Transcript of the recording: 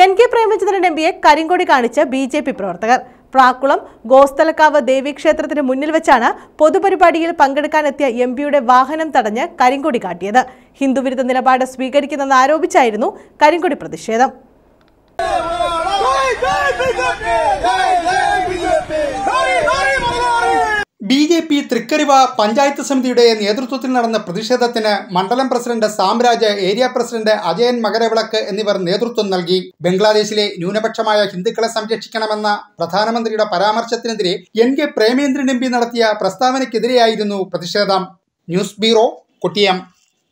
N K Premachandran M പിയെ കരിങ്കൊടി കാണിച്ച ബി ജെ പി പ്രവർത്തകർ പ്രാക്കുളം ഗോസ്തലക്കാവ് ദേവീക്ഷേത്രത്തിന് മുന്നിൽ വെച്ചാണ് പൊതുപരിപാടിയിൽ പങ്കെടുക്കാനെത്തിയ എം പിയുടെ വാഹനം തടഞ്ഞ് കരിങ്കൊടി കാട്ടിയത് ഹിന്ദുവിരുദ്ധ നിലപാട് സ്വീകരിക്കുന്നെന്ന് ആരോപിച്ചായിരുന്നു കരിങ്കൊടി പ്രതിഷേധം B J P Thrikkaruva panchayat സമിതിയുടെ നേതൃത്വത്തിൽ നടന്ന പ്രതിഷേധത്തിന് മണ്ഡലം president Samraj area president Ajayan Makaravilakku എന്നിവർ നേതൃത്വം നൽകി ബംഗ്ലാദേശിലെ ന്യൂനപക്ഷമായ ഹിന്ദുക്കളെ സംരക്ഷിക്കണമെന്ന പ്രധാനമന്ത്രിയുടെ പരാമർശത്തിനെതിരെ എൻ കെ പ്രേമേന്ദ്രൻ എം നടത്തിയ പ്രസ്താവനയ്ക്കെതിരെയായിരുന്നു പ്രതിഷേധം ന്യൂസ് ബ്യൂറോ കൊട്ടിയം